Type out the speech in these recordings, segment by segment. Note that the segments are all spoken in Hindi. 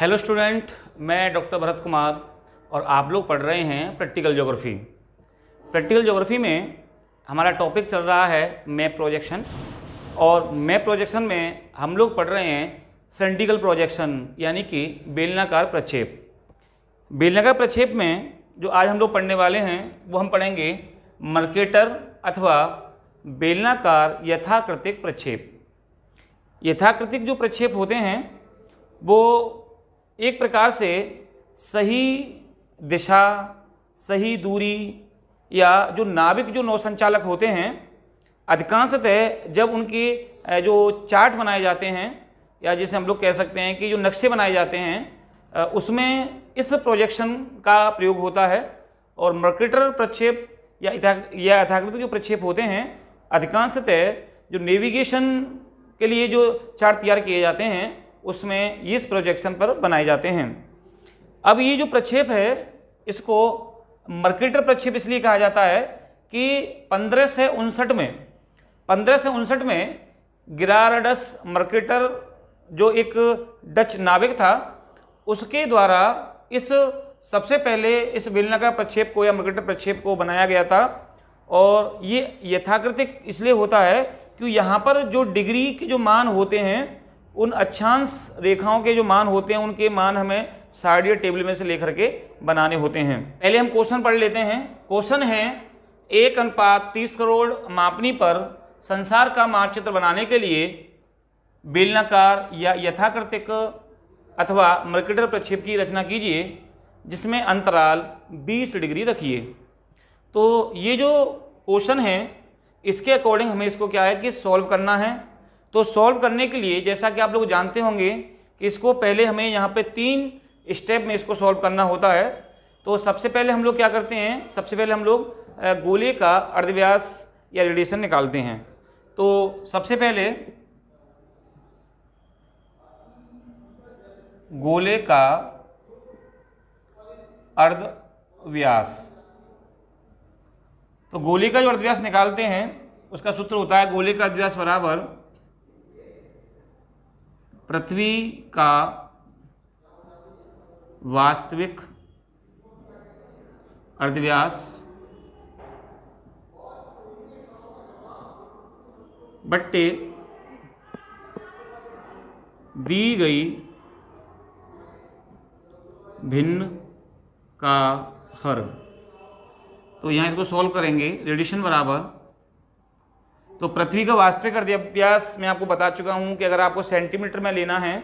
हेलो स्टूडेंट मैं डॉक्टर भरत कुमार और आप लोग पढ़ रहे हैं प्रैक्टिकल जोग्राफ़ी प्रैक्टिकल जोग्राफ़ी में हमारा टॉपिक चल रहा है मैप प्रोजेक्शन और मैप प्रोजेक्शन में हम लोग पढ़ रहे हैं सेंडिकल प्रोजेक्शन यानी कि बेलनाकार प्रक्षेप बेलनाकार प्रक्षेप में जो आज हम लोग पढ़ने वाले हैं वो हम पढ़ेंगे मर्केटर अथवा बेलनाकार यथाकृतिक प्रक्षेप यथाकृतिक जो प्रक्षेप होते हैं वो एक प्रकार से सही दिशा सही दूरी या जो नाविक जो नौसंचालक होते हैं अधिकांशतः जब उनके जो चार्ट बनाए जाते हैं या जैसे हम लोग कह सकते हैं कि जो नक्शे बनाए जाते हैं उसमें इस प्रोजेक्शन का प्रयोग होता है और मर्केटर प्रक्षेप या या यथाकृतिक जो प्रक्षेप होते हैं अधिकांशतः जो नेविगेशन के लिए जो चार्ट तैयार किए जाते हैं उसमें इस प्रोजेक्शन पर बनाए जाते हैं अब ये जो प्रक्षेप है इसको मर्केटर प्रक्षेप इसलिए कहा जाता है कि पंद्रह से उनसठ में पंद्रह से उनसठ में गिरारडस मर्केटर जो एक डच नाविक था उसके द्वारा इस सबसे पहले इस बेलनाका प्रक्षेप को या मर्केटर प्रक्षेप को बनाया गया था और ये यथाकृतिक इसलिए होता है कि यहाँ पर जो डिग्री के जो मान होते हैं उन अच्छांश रेखाओं के जो मान होते हैं उनके मान हमें सार्डियर टेबल में से लेकर के बनाने होते हैं पहले हम क्वेश्चन पढ़ लेते हैं क्वेश्चन है एक अनुपात तीस करोड़ मापनी पर संसार का मानचित्र बनाने के लिए बेलनाकार या यथाकृतिक अथवा मर्केटर प्रक्षेप की रचना कीजिए जिसमें अंतराल 20 डिग्री रखिए तो ये जो क्वेश्चन है इसके अकॉर्डिंग हमें इसको क्या है कि सॉल्व करना है तो सॉल्व करने के लिए जैसा कि आप लोग जानते होंगे कि इसको पहले हमें यहाँ पे तीन स्टेप में इसको सॉल्व करना होता है तो सबसे पहले हम लोग क्या करते हैं सबसे पहले हम लोग गोले का अर्धव्यास या रेडिएशन निकालते हैं तो सबसे पहले गोले का अर्ध व्यास तो गोले का जो अर्धव्यास निकालते हैं उसका सूत्र होता है गोले का अर्धव्यास बराबर पृथ्वी का वास्तविक अर्धव्यास बट्टे दी गई भिन्न का हर तो यहाँ इसको सॉल्व करेंगे रेडिशन बराबर तो पृथ्वी का वास्तविक अर्ध्याभ्यास मैं आपको बता चुका हूँ कि अगर आपको सेंटीमीटर में लेना है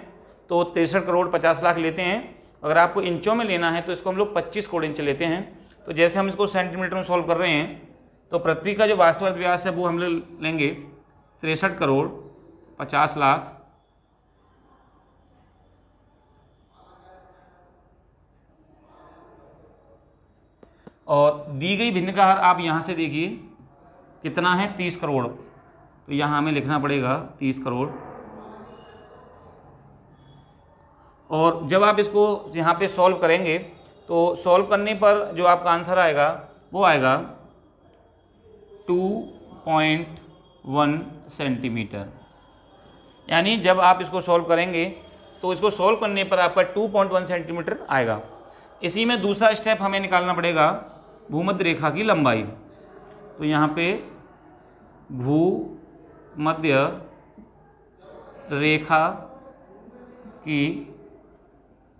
तो तिरसठ करोड़ पचास लाख लेते हैं अगर आपको इंचों में लेना है तो इसको हम लोग पच्चीस करोड़ इंच लेते हैं तो जैसे हम इसको सेंटीमीटर में सॉल्व कर रहे हैं तो पृथ्वी का जो वास्तविक अध्यास है वो हम लोग लेंगे तिरसठ करोड़ पचास लाख और दी गई भिन्न का हर आप यहाँ से देखिए कितना है तीस करोड़ तो यहाँ हमें लिखना पड़ेगा तीस करोड़ और जब आप इसको यहाँ पे सॉल्व करेंगे तो सॉल्व करने पर जो आपका आंसर आएगा वो आएगा टू पॉइंट वन सेंटीमीटर यानी जब आप इसको सॉल्व करेंगे तो इसको सॉल्व करने पर आपका टू पॉइंट वन सेंटीमीटर आएगा इसी में दूसरा स्टेप हमें निकालना पड़ेगा भूमध्य रेखा की लंबाई तो यहाँ पे भू मध्य रेखा की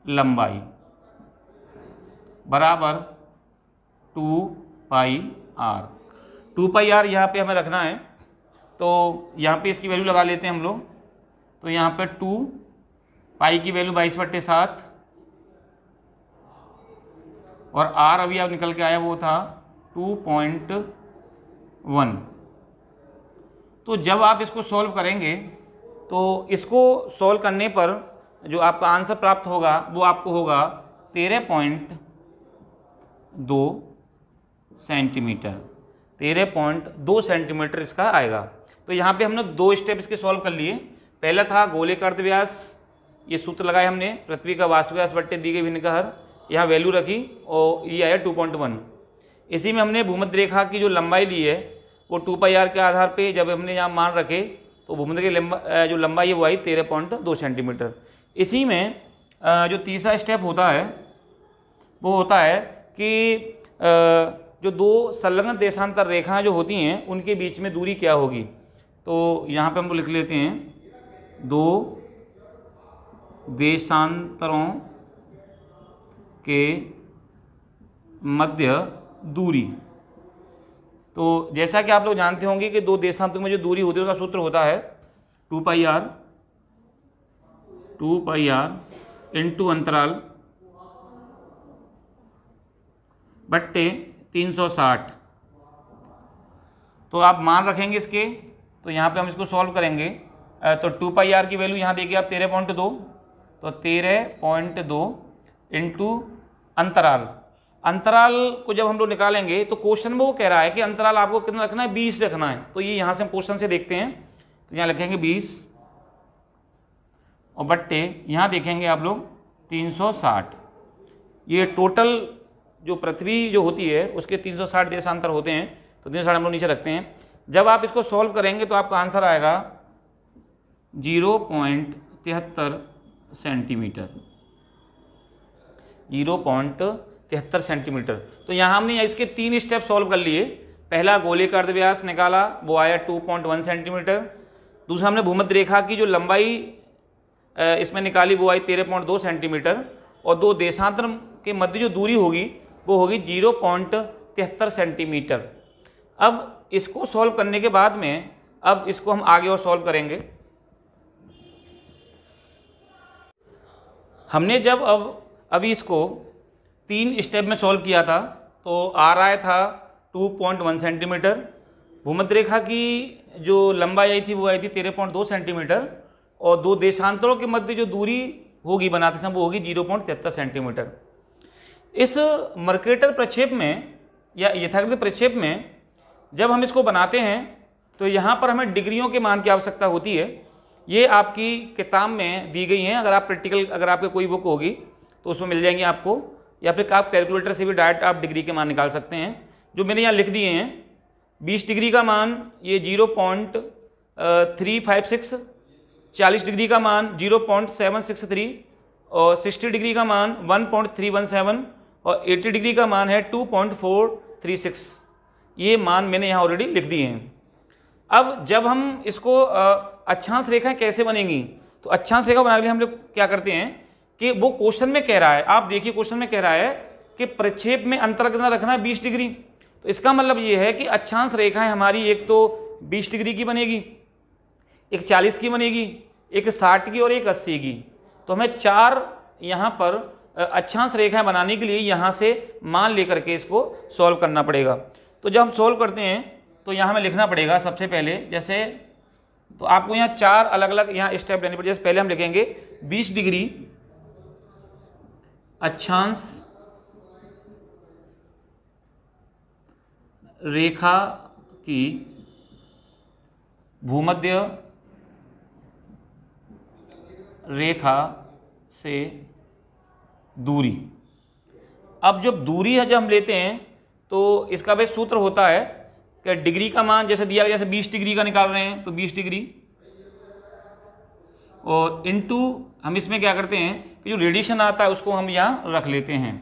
लंबाई बराबर two pi r two pi r यहाँ पे हमें रखना है तो यहाँ पे इसकी वैल्यू लगा लेते हैं हम लोग तो यहाँ पे टू पाई की वैल्यू बाईस बट्टे सात और आर अभी अब निकल के आया वो था टू पॉइंट वन तो जब आप इसको सॉल्व करेंगे तो इसको सॉल्व करने पर जो आपका आंसर प्राप्त होगा वो आपको होगा तेरह पॉइंट दो सेंटीमीटर तेरह पॉइंट दो सेंटीमीटर इसका आएगा तो यहाँ पे हमने दो स्टेप इसके सॉल्व कर लिए पहला था गोले का अर्धव्यास ये सूत्र लगाए हमने पृथ्वी का वास्तविक बट्टे दी गई भिन्न का हर यहाँ वैल्यू रखी और ये आया टू पॉइंट वन इसी में हमने भूमध्य रेखा की जो लंबाई ली है वो टू पाई आर के आधार पे जब हमने यहाँ मान रखे तो भूमध्य की लंबा जो लंबाई है वो आई तेरह पॉइंट दो सेंटीमीटर इसी में जो तीसरा स्टेप होता है वो होता है कि जो दो संलग्न देशांतर रेखाएं जो होती हैं उनके बीच में दूरी क्या होगी तो यहाँ पे हम लिख लेते हैं दो देशांतरों के मध्य दूरी तो जैसा कि आप लोग जानते होंगे कि दो देशांतर में जो दूरी होती है उसका सूत्र होता है two pi r two pi r into अंतराल बट्टे 360 तो आप मान रखेंगे इसके तो यहाँ पे हम इसको सॉल्व करेंगे तो टू पाई आर की वैल्यू यहाँ देखिए आप तेरह पॉइंट दो तो तेरह पॉइंट दो इंटू अंतराल अंतराल को जब हम लोग निकालेंगे तो क्वेश्चन में वो कह रहा है कि अंतराल आपको कितना रखना है बीस रखना है तो ये यहाँ से हम क्वेश्चन से देखते हैं तो यहाँ लिखेंगे बीस और बट्टे यहाँ देखेंगे आप लोग तीन सौ साठ ये टोटल जो पृथ्वी जो होती है उसके तीन सौ साठ जैसा अंतर होते हैं तो तीन सौ साठ हम लोग नीचे रखते हैं जब आप इसको सॉल्व करेंगे तो आपका आंसर आएगा जीरो पॉइंट तिहत्तर सेंटीमीटर जीरो पॉइंट तिहत्तर सेंटीमीटर तो यहाँ हमने इसके तीन स्टेप सॉल्व कर लिए पहला गोले का अर्धव्यास निकाला वो आया टू पॉइंट वन सेंटीमीटर दूसरा हमने भूमध्य रेखा की जो लंबाई इसमें निकाली वो आई तेरह पॉइंट दो सेंटीमीटर और दो देशांतर के मध्य जो दूरी होगी वो होगी जीरो पॉइंट तिहत्तर सेंटीमीटर अब इसको सॉल्व करने के बाद में अब इसको हम आगे और सॉल्व करेंगे हमने जब अब अभी इसको तीन स्टेप में सॉल्व किया था तो आर आया था 2.1 सेंटीमीटर भूमध्य रेखा की जो लंबाई आई थी वो आई थी तेरह पॉइंट दो सेंटीमीटर और दो देशांतरों के मध्य जो दूरी होगी बनाते समय वो होगी जीरो पॉइंट तिहत्तर सेंटीमीटर इस मर्केटर प्रक्षेप में या यथाकृत प्रक्षेप में जब हम इसको बनाते हैं तो यहाँ पर हमें डिग्रियों के मान की आवश्यकता होती है ये आपकी किताब में दी गई हैं अगर आप प्रैक्टिकल अगर आपके कोई बुक होगी तो उसमें मिल जाएंगी आपको या फिर आप कैलकुलेटर से भी डायरेक्ट आप डिग्री के मान निकाल सकते हैं जो मैंने यहाँ लिख दिए हैं बीस डिग्री का मान ये zero point three five six चालीस डिग्री का मान zero point seven six three और सिक्सटी डिग्री का मान one point three one seven और एट्टी डिग्री का मान है two point four three six ये मान मैंने यहाँ ऑलरेडी लिख दिए हैं अब जब हम इसको अच्छांश रेखाएं कैसे बनेंगी तो अच्छांश रेखा बनाने के लिए हम लोग क्या करते हैं कि वो क्वेश्चन में कह रहा है आप देखिए क्वेश्चन में कह रहा है कि प्रक्षेप में अंतर कितना रखना है बीस डिग्री तो इसका मतलब ये है कि अच्छांश रेखाएं हमारी एक तो बीस डिग्री की बनेगी एक चालीस की बनेगी एक साठ की और एक अस्सी की तो हमें चार यहाँ पर अच्छांश रेखाएं बनाने के लिए यहाँ से मान लेकर के इसको सॉल्व करना पड़ेगा तो जब हम सॉल्व करते हैं तो यहाँ हमें लिखना पड़ेगा सबसे पहले जैसे तो आपको यहाँ चार अलग अलग यहाँ स्टेप लेने पड़ेगा जैसे पहले हम लिखेंगे बीस डिग्री अक्षांश रेखा की भूमध्य रेखा से दूरी अब जब दूरी है जब हम लेते हैं तो इसका भाई सूत्र होता है कि डिग्री का मान जैसे दिया गया जैसे 20 डिग्री का निकाल रहे हैं तो 20 डिग्री और इनटू हम इसमें क्या करते हैं जो रेडिएशन आता है उसको हम यहाँ रख लेते हैं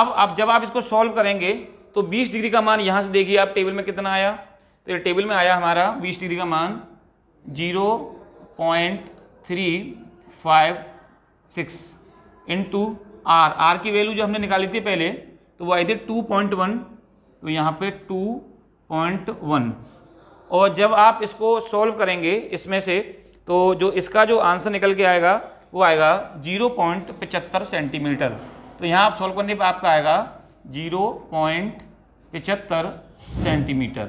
अब अब जब आप इसको सॉल्व करेंगे तो 20 डिग्री का मान यहाँ से देखिए आप टेबल में कितना आया तो ये टेबल में आया हमारा 20 डिग्री का मान zero point three five six two r r की वैल्यू जो हमने निकाली थी पहले तो वो आई थी टू पॉइंट वन तो यहाँ पे टू पॉइंट वन और जब आप इसको सॉल्व करेंगे इसमें से तो जो इसका जो आंसर निकल के आएगा वो आएगा जीरो पॉइंट पचहत्तर सेंटीमीटर तो यहाँ आप सॉल्व करने पर आपका आएगा जीरो पॉइंट पचहत्तर सेंटीमीटर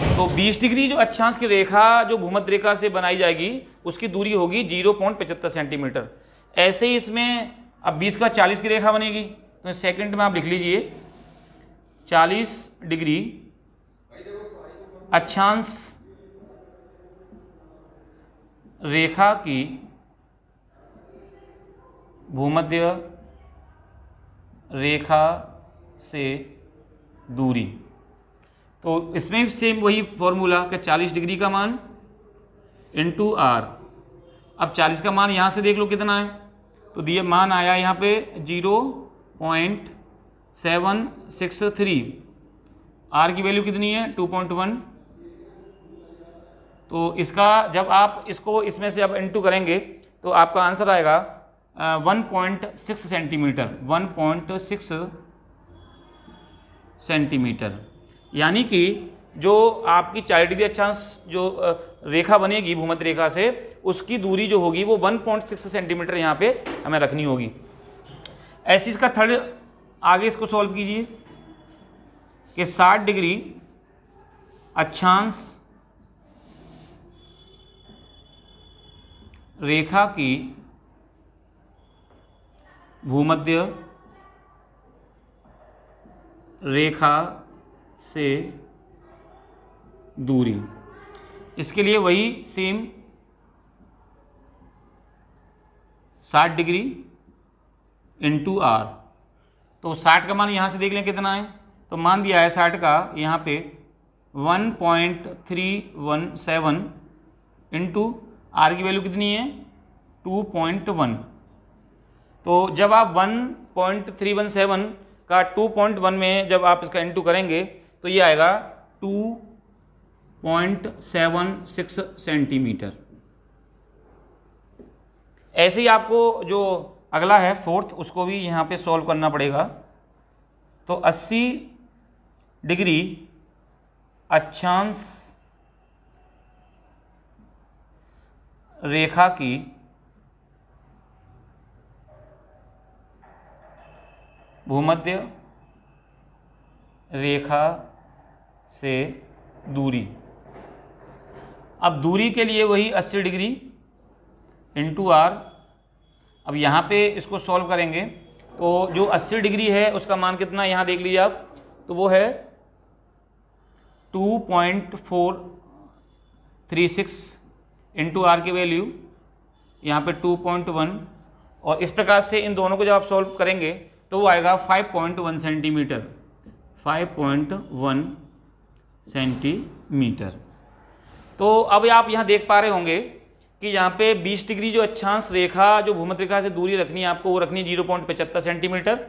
तो 20 डिग्री जो अक्षांश की रेखा जो भूमध्य रेखा से बनाई जाएगी उसकी दूरी होगी जीरो पॉइंट पचहत्तर सेंटीमीटर ऐसे ही इसमें अब 20 का 40 की रेखा बनेगी तो सेकंड में आप लिख लीजिए 40 डिग्री अक्षांश रेखा की भूमध्य रेखा से दूरी तो इसमें सेम वही फॉर्मूला कि 40 डिग्री का मान टू आर अब 40 का मान यहाँ से देख लो कितना है तो दिए मान आया यहाँ पे zero point seven six three r की वैल्यू कितनी है टू पॉइंट वन तो इसका जब आप इसको इसमें से अब इंटू करेंगे तो आपका आंसर आएगा one point six centimetre one point six centimetre यानी कि जो आपकी डिग्री अच्छांश जो uh, रेखा बनेगी भूमध्य रेखा से उसकी दूरी जो होगी वो 1.6 सेंटीमीटर यहाँ पे हमें रखनी होगी ऐसे इसका थर्ड आगे इसको सॉल्व कीजिए कि 60 डिग्री अच्छांश रेखा की भूमध्य रेखा से दूरी इसके लिए वही सेम 60 डिग्री इंटू आर तो 60 का मान यहाँ से देख लें कितना है तो मान दिया है 60 का यहाँ पे 1.317 इंटू आर की वैल्यू कितनी है टू पॉइंट वन तो जब आप one point three one seven का टू पॉइंट वन में जब आप इसका इंटू करेंगे तो ये आएगा two point seven six centimetre ऐसे ही आपको जो अगला है फोर्थ उसको भी यहाँ पे सॉल्व करना पड़ेगा तो 80 डिग्री अक्षांश रेखा की भूमध्य रेखा से दूरी अब दूरी के लिए वही 80 डिग्री इंटू आर अब यहाँ पे इसको सॉल्व करेंगे तो जो 80 डिग्री है उसका मान कितना यहाँ देख लीजिए आप तो वो है 2.436 इंटू आर की वैल्यू यहाँ पे 2.1 और इस प्रकार से इन दोनों को जब आप सॉल्व करेंगे तो वो आएगा 5.1 सेंटीमीटर 5.1 सेंटीमीटर तो अब आप यहाँ देख पा रहे होंगे कि यहाँ पे 20 डिग्री जो अक्षांश रेखा जो भूमध्य रेखा से दूरी रखनी है आपको वो रखनी है जीरो पॉइंट पचहत्तर सेंटीमीटर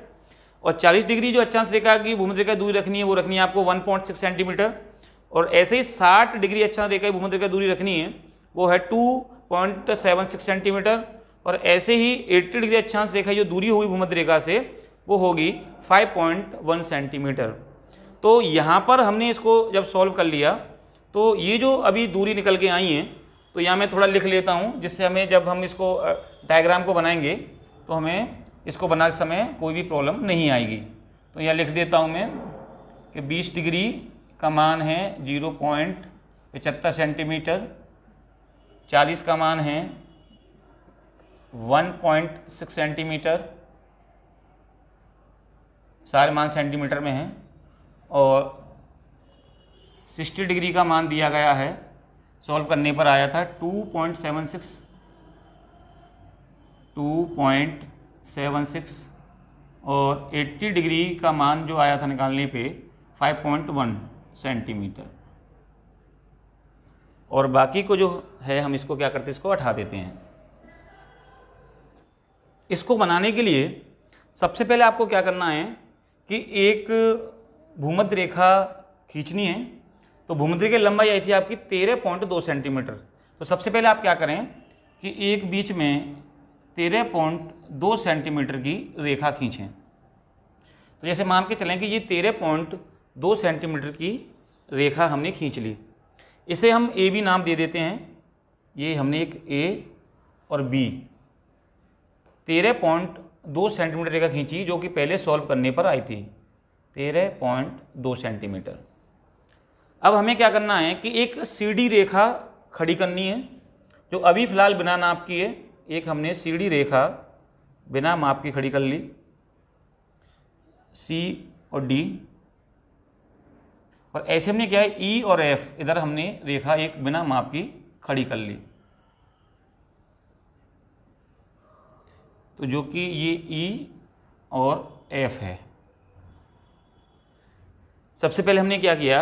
और 40 डिग्री जो अक्षांश रेखा की भूमध्य रेखा दूरी रखनी है वो रखनी है आपको 1.6 सेंटीमीटर और ऐसे ही 60 डिग्री अच्छा रेखा की भूमध्य रेखा दूरी रखनी है वो है two point seven six centimetre और ऐसे ही एट्टी डिग्री अक्षांश रेखा जो दूरी होगी भूमध्य रेखा से वो होगी फाइव पॉइंट वन सेंटीमीटर तो यहाँ पर हमने इसको जब सॉल्व कर लिया तो ये जो अभी दूरी निकल के आई है तो यहाँ मैं थोड़ा लिख लेता हूँ जिससे हमें जब हम इसको डायग्राम को बनाएंगे तो हमें इसको बनाते समय कोई भी प्रॉब्लम नहीं आएगी तो यहाँ लिख देता हूँ मैं कि 20 डिग्री का मान है जीरो पॉइंट पचहत्तर सेंटीमीटर चालीस का मान है वन पॉइंट सिक्स सेंटीमीटर सारे मान सेंटीमीटर में हैं और सिक्सटी डिग्री का मान दिया गया है सॉल्व करने पर आया था two point seven six two point seven six और एट्टी डिग्री का मान जो आया था निकालने पे फाइव पॉइंट वन सेंटीमीटर और बाकी को जो है हम इसको क्या करते हैं इसको हटा देते हैं इसको बनाने के लिए सबसे पहले आपको क्या करना है कि एक भूमध्य रेखा खींचनी है तो भूमध्य की लंबाई आई थी आपकी तेरह पॉइंट दो सेंटीमीटर तो सबसे पहले आप क्या करें कि एक बीच में तेरह पॉइंट दो सेंटीमीटर की रेखा खींचें तो जैसे मान के चलें कि ये तेरह पॉइंट दो सेंटीमीटर की रेखा हमने खींच ली इसे हम ए बी नाम दे देते हैं ये हमने एक ए और बी तेरह पॉइंट दो सेंटीमीटर रेखा खींची जो कि पहले सॉल्व करने पर आई थी तेरह पॉइंट दो सेंटीमीटर अब हमें क्या करना है कि एक सीढ़ी रेखा खड़ी करनी है जो अभी फ़िलहाल बिना नाप की है एक हमने सीढ़ी रेखा बिना माप की खड़ी कर ली सी और डी और ऐसे हमने क्या है ई e और एफ इधर हमने रेखा एक बिना माप की खड़ी कर ली तो जो कि ये ई e और एफ है सबसे पहले हमने क्या किया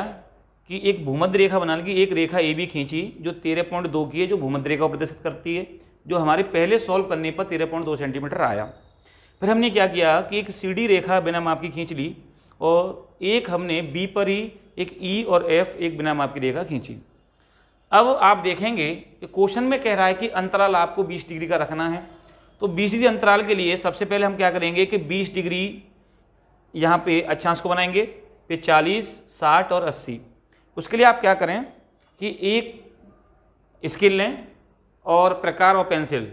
कि एक भूमध्य रेखा बना ली एक रेखा ए बी खींची जो तेरह पॉइंट दो की है जो भूमध्य रेखा को प्रदर्शित करती है जो हमारे पहले सॉल्व करने पर तेरह पॉइंट दो सेंटीमीटर आया फिर हमने क्या किया कि एक सीढ़ी रेखा बिना माप की खींच ली और एक हमने बी पर ही एक ई e और एफ एक बिना माप की रेखा खींची अब आप देखेंगे कि क्वेश्चन में कह रहा है कि अंतराल आपको 20 डिग्री का रखना है तो 20 डिग्री अंतराल के लिए सबसे पहले हम क्या करेंगे कि 20 डिग्री यहाँ पे अच्छांश को बनाएंगे फिर 40, 60 और 80 उसके लिए आप क्या करें कि एक स्केल लें और प्रकार और पेंसिल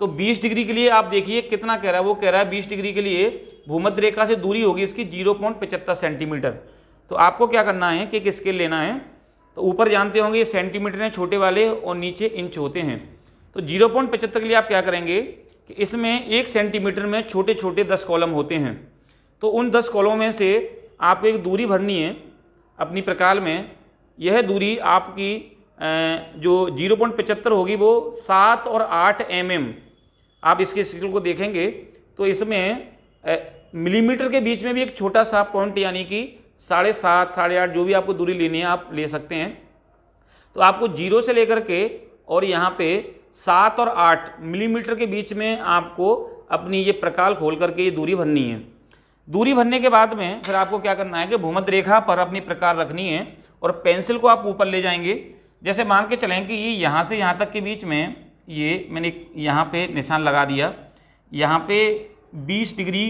तो 20 डिग्री के लिए आप देखिए कितना कह रहा है वो कह रहा है 20 डिग्री के लिए भूमध्य रेखा से दूरी होगी इसकी 0.75 सेंटीमीटर तो आपको क्या करना है कि एक स्केल लेना है तो ऊपर जानते होंगे सेंटीमीटर हैं छोटे वाले और नीचे इंच होते हैं तो जीरो पॉइंट पचहत्तर के लिए आप क्या करेंगे कि इसमें एक सेंटीमीटर में छोटे छोटे दस कॉलम होते हैं तो उन दस कॉलम में से आपको एक दूरी भरनी है अपनी प्रकार में यह दूरी आपकी जो जीरो पॉइंट पचहत्तर होगी वो सात और आठ एम mm, आप इसके स्केल को देखेंगे तो इसमें मिलीमीटर के बीच में भी एक छोटा सा पॉइंट यानी कि साढ़े सात साढ़े आठ जो भी आपको दूरी लेनी है आप ले सकते हैं तो आपको जीरो से लेकर के और यहाँ पे सात और आठ मिलीमीटर के बीच में आपको अपनी ये प्रकाल खोल करके ये दूरी भरनी है दूरी भरने के बाद में फिर आपको क्या करना है कि भूमध्य रेखा पर अपनी प्रकार रखनी है और पेंसिल को आप ऊपर ले जाएंगे जैसे मान के चलें कि ये यहाँ से यहाँ तक के बीच में ये मैंने यहाँ पे निशान लगा दिया यहाँ पे 20 डिग्री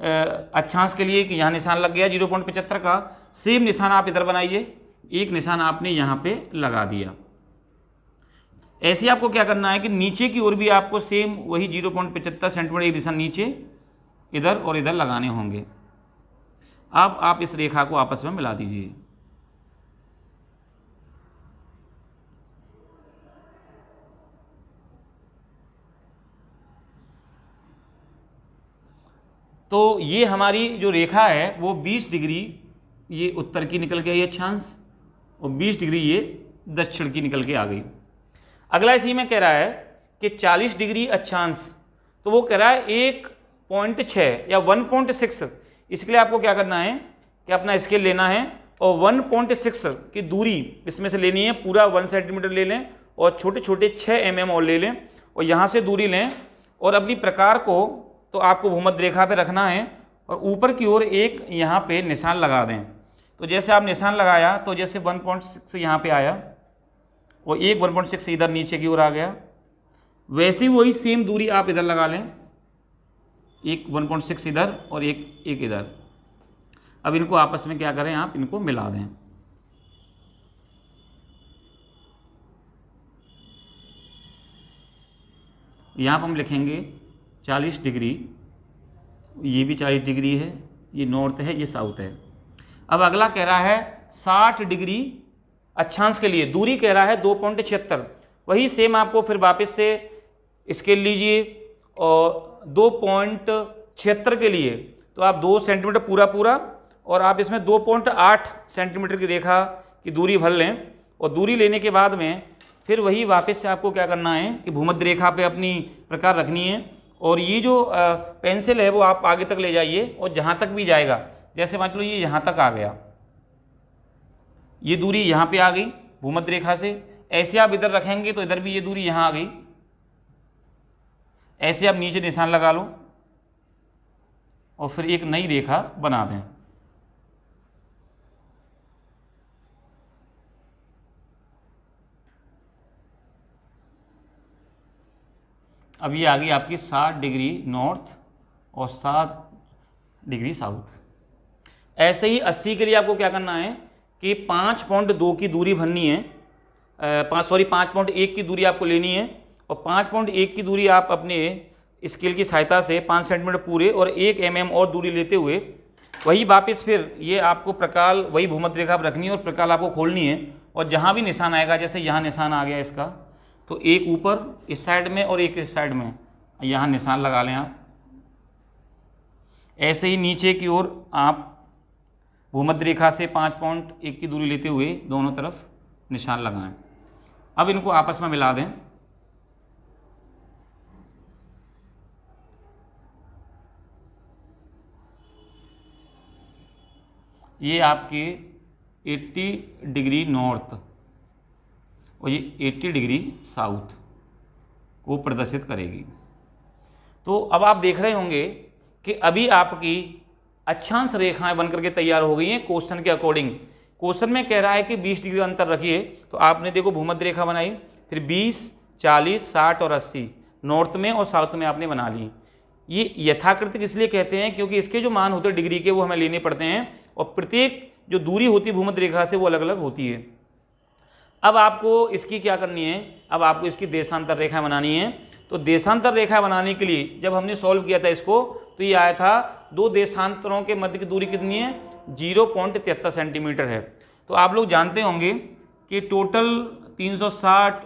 अच्छांश के लिए कि यहाँ निशान लग गया जीरो पॉइंट पचहत्तर का सेम निशान आप इधर बनाइए एक निशान आपने यहाँ पे लगा दिया ऐसे आपको क्या करना है कि नीचे की ओर भी आपको सेम वही जीरो पॉइंट पचहत्तर सेंटीमीटर निशान नीचे इधर और इधर लगाने होंगे अब आप इस रेखा को आपस में मिला दीजिए तो ये हमारी जो रेखा है वो 20 डिग्री ये उत्तर की निकल के आई अक्षांश और 20 डिग्री ये दक्षिण की निकल के आ गई अगला इसी में कह रहा है कि 40 डिग्री अक्षांश तो वो कह रहा है एक पॉइंट छः या वन पॉइंट सिक्स इसके लिए आपको क्या करना है कि अपना स्केल लेना है और वन पॉइंट सिक्स की दूरी इसमें से लेनी है पूरा वन सेंटीमीटर ले लें और छोटे छोटे छः एम एम और ले लें और यहाँ से दूरी लें और अपनी प्रकार को तो आपको भूमध्य रेखा पे रखना है और ऊपर की ओर एक यहाँ पे निशान लगा दें तो जैसे आप निशान लगाया तो जैसे 1.6 पॉइंट यहाँ पर आया और एक 1.6 इधर नीचे की ओर आ गया वैसे वही सेम दूरी आप इधर लगा लें एक वन इधर और एक एक इधर अब इनको आपस में क्या करें आप इनको मिला दें यहाँ पर हम लिखेंगे चालीस डिग्री ये भी चालीस डिग्री है ये नॉर्थ है ये साउथ है अब अगला कह रहा है साठ डिग्री अच्छांश के लिए दूरी कह रहा है दो पॉइंट छिहत्तर वही सेम आपको फिर वापस से स्केल लीजिए और दो पॉइंट छिहत्तर के लिए तो आप दो सेंटीमीटर पूरा पूरा और आप इसमें दो पॉइंट आठ सेंटीमीटर की रेखा की दूरी भर लें और दूरी लेने के बाद में फिर वही वापस से आपको क्या करना है कि भूमध्य रेखा पे अपनी प्रकार रखनी है और ये जो पेंसिल है वो आप आगे तक ले जाइए और जहाँ तक भी जाएगा जैसे मान लो ये यहाँ तक आ गया ये दूरी यहाँ पे आ गई भूमध्य रेखा से ऐसे आप इधर रखेंगे तो इधर भी ये दूरी यहाँ आ गई ऐसे आप नीचे निशान लगा लो और फिर एक नई रेखा बना दें अब ये आ गई आपकी सात डिग्री नॉर्थ और सात डिग्री साउथ ऐसे ही अस्सी के लिए आपको क्या करना है कि पाँच पॉइंट दो की दूरी भरनी है सॉरी पाँच पॉइंट एक की दूरी आपको लेनी है और पाँच पॉइंट एक की दूरी आप अपने स्केल की सहायता से पाँच सेंटीमीटर पूरे और एक एम mm और दूरी लेते हुए वही वापस फिर ये आपको प्रकाल वही भूमध्य रेखा आप रखनी है और प्रकाल आपको खोलनी है और जहाँ भी निशान आएगा जैसे यहाँ निशान आ गया इसका तो एक ऊपर इस साइड में और एक इस साइड में यहाँ निशान लगा लें आप ऐसे ही नीचे की ओर आप भूमध्य रेखा से पाँच पॉइंट एक की दूरी लेते हुए दोनों तरफ निशान लगाएं अब इनको आपस में मिला दें ये आपके 80 डिग्री नॉर्थ और ये 80 डिग्री साउथ को प्रदर्शित करेगी तो अब आप देख रहे होंगे कि अभी आपकी अच्छांश रेखाएं बनकर के तैयार हो गई हैं क्वेश्चन के अकॉर्डिंग क्वेश्चन में कह रहा है कि 20 डिग्री अंतर रखिए तो आपने देखो भूमध्य रेखा बनाई फिर 20, 40, 60 और 80 नॉर्थ में और साउथ में आपने बना ली ये यथाकृतिक इसलिए कहते हैं क्योंकि इसके जो मान होते हैं डिग्री के वो हमें लेने पड़ते हैं और प्रत्येक जो दूरी होती है भूमध्य रेखा से वो अलग अलग होती है अब आपको इसकी क्या करनी है अब आपको इसकी देशांतर रेखा बनानी है तो देशांतर रेखा बनाने के लिए जब हमने सॉल्व किया था इसको तो ये आया था दो देशांतरों के मध्य की दूरी कितनी है जीरो पॉइंट तिहत्तर सेंटीमीटर है तो आप लोग जानते होंगे कि टोटल 360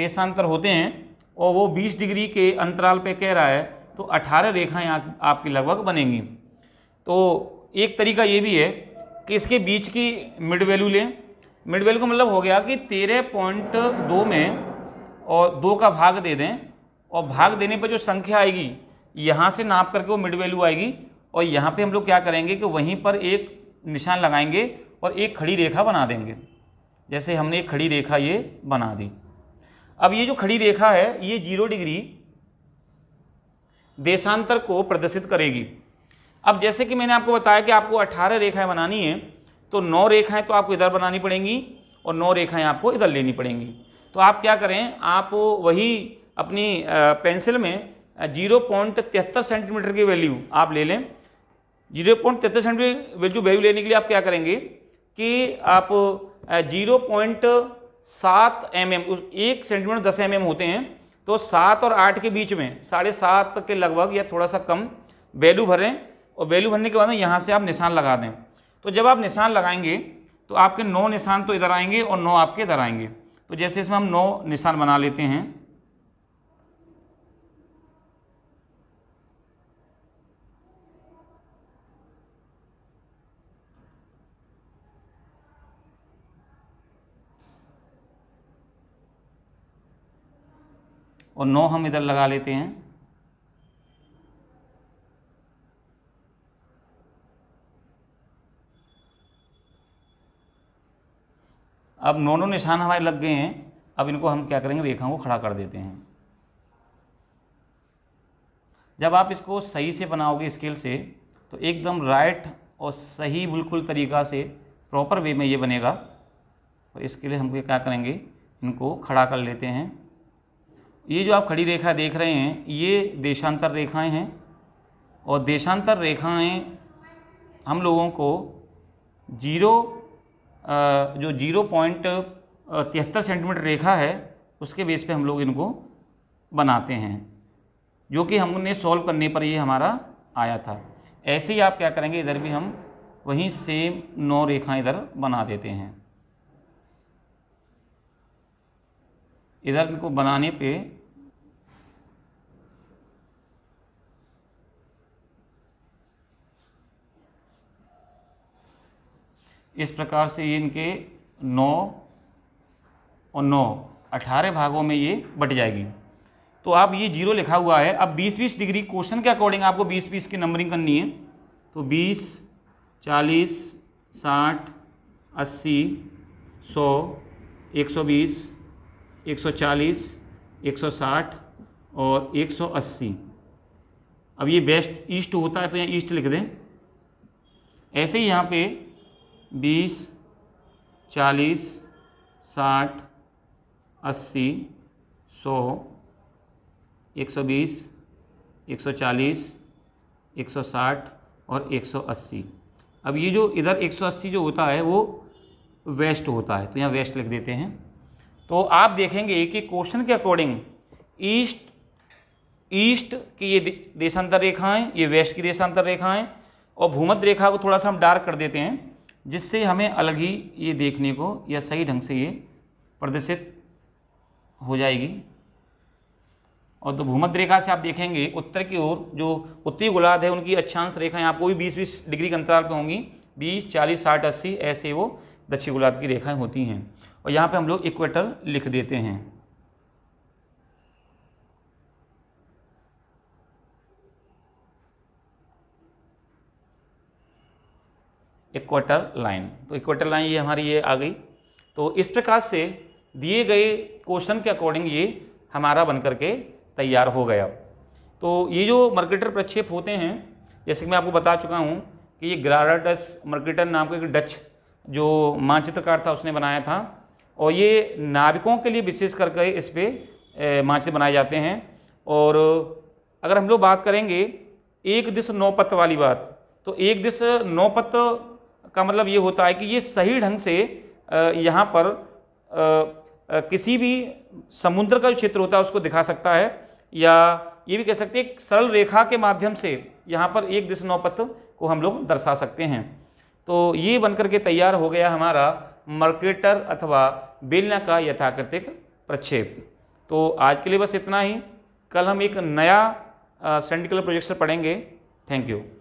देशांतर होते हैं और वो 20 डिग्री के अंतराल पे कह रहा है तो 18 रेखाएं आप, आपकी लगभग बनेंगी तो एक तरीका ये भी है कि इसके बीच की मिड वैल्यू लें मिड वैल्यू का मतलब हो गया कि तेरह पॉइंट दो में और दो का भाग दे दें और भाग देने पर जो संख्या आएगी यहाँ से नाप करके वो मिड वैल्यू आएगी और यहाँ पे हम लोग क्या करेंगे कि वहीं पर एक निशान लगाएंगे और एक खड़ी रेखा बना देंगे जैसे हमने एक खड़ी रेखा ये बना दी अब ये जो खड़ी रेखा है ये जीरो डिग्री देशांतर को प्रदर्शित करेगी अब जैसे कि मैंने आपको बताया कि आपको अट्ठारह रेखाएँ बनानी है तो नौ रेखाएं तो आपको इधर बनानी पड़ेंगी और नौ रेखाएं आपको इधर लेनी पड़ेंगी तो आप क्या करें आप वही अपनी पेंसिल में जीरो पॉइंट तिहत्तर सेंटीमीटर की वैल्यू आप ले लें जीरो पॉइंट तिहत्तर सेंटीमीटर वैल्यू वैल्यू लेने के लिए आप क्या करेंगे कि आप जीरो पॉइंट सात एम एम उस एक सेंटीमीटर दस एम एम होते हैं तो सात और आठ के बीच में साढ़े सात के लगभग या थोड़ा सा कम वैल्यू भरें और वैल्यू भरने के बाद यहाँ से आप निशान लगा दें तो जब आप निशान लगाएंगे तो आपके नौ निशान तो इधर आएंगे और नौ आपके इधर आएंगे तो जैसे इसमें हम नौ निशान बना लेते हैं और नौ हम इधर लगा लेते हैं अब नौनों निशान हमारे लग गए हैं अब इनको हम क्या करेंगे रेखाओं को खड़ा कर देते हैं जब आप इसको सही से बनाओगे स्केल से तो एकदम राइट और सही बिल्कुल तरीका से प्रॉपर वे में ये बनेगा और इसके लिए हम क्या करेंगे इनको खड़ा कर लेते हैं ये जो आप खड़ी रेखा देख रहे हैं ये देशांतर रेखाएं हैं और देशांतर रेखाएं हम लोगों को जीरो जो जीरो पॉइंट तिहत्तर सेंटीमीटर रेखा है उसके बेस पे हम लोग इनको बनाते हैं जो कि हमने सॉल्व करने पर ये हमारा आया था ऐसे ही आप क्या करेंगे इधर भी हम वहीं सेम नौ रेखा इधर बना देते हैं इधर इनको बनाने पे इस प्रकार से इनके नौ और नौ अठारह भागों में ये बट जाएगी तो आप ये जीरो लिखा हुआ है अब बीस बीस डिग्री क्वेश्चन के अकॉर्डिंग आपको बीस बीस की नंबरिंग करनी है तो बीस चालीस साठ अस्सी सौ एक सौ बीस एक सौ चालीस एक सौ साठ और एक सौ अस्सी अब ये बेस्ट ईस्ट होता है तो यहाँ ईस्ट लिख दें ऐसे ही यहाँ पे बीस चालीस साठ अस्सी सौ एक सौ बीस एक सौ चालीस एक सौ साठ और एक सौ अस्सी अब ये जो इधर एक सौ अस्सी जो होता है वो वेस्ट होता है तो यहाँ वेस्ट लिख देते हैं तो आप देखेंगे कि क्वेश्चन के अकॉर्डिंग ईस्ट ईस्ट की ये देशांतर रेखाएं ये वेस्ट की देशांतर रेखाएं और भूमध्य रेखा को थोड़ा सा हम डार्क कर देते हैं जिससे हमें अलग ही ये देखने को या सही ढंग से ये प्रदर्शित हो जाएगी और तो भूमध्य रेखा से आप देखेंगे उत्तर की ओर जो उत्तरी गोलार्ध है उनकी अक्षांश रेखाएं आपको भी बीस बीस डिग्री के अंतराल पर होंगी बीस चालीस साठ अस्सी ऐसे वो दक्षिण गोलार्ध की रेखाएं होती हैं और यहाँ पे हम लोग इक्वेटर लिख देते हैं इक्वेटर लाइन तो इक्वेटर लाइन ये हमारी ये आ गई तो इस प्रकार से दिए गए क्वेश्चन के अकॉर्डिंग ये हमारा बन करके तैयार हो गया तो ये जो मर्केटर प्रक्षेप होते हैं जैसे कि मैं आपको बता चुका हूँ कि ये ग्राराडस मर्केटर नाम का एक डच जो मानचित्रकार था उसने बनाया था और ये नाविकों के लिए विशेष करके इस पर मानचित्र बनाए जाते हैं और अगर हम लोग बात करेंगे एक दिश नौपत वाली बात तो एक दिश नौपत का मतलब ये होता है कि ये सही ढंग से यहाँ पर किसी भी समुद्र का जो क्षेत्र होता है उसको दिखा सकता है या ये भी कह सकते हैं सरल रेखा के माध्यम से यहाँ पर एक दिश नौपथ को हम लोग दर्शा सकते हैं तो ये बनकर के तैयार हो गया हमारा मर्केटर अथवा बेलना का यथाकृतिक प्रक्षेप तो आज के लिए बस इतना ही कल हम एक नया सेंडिकल प्रोजेक्शन पढ़ेंगे थैंक यू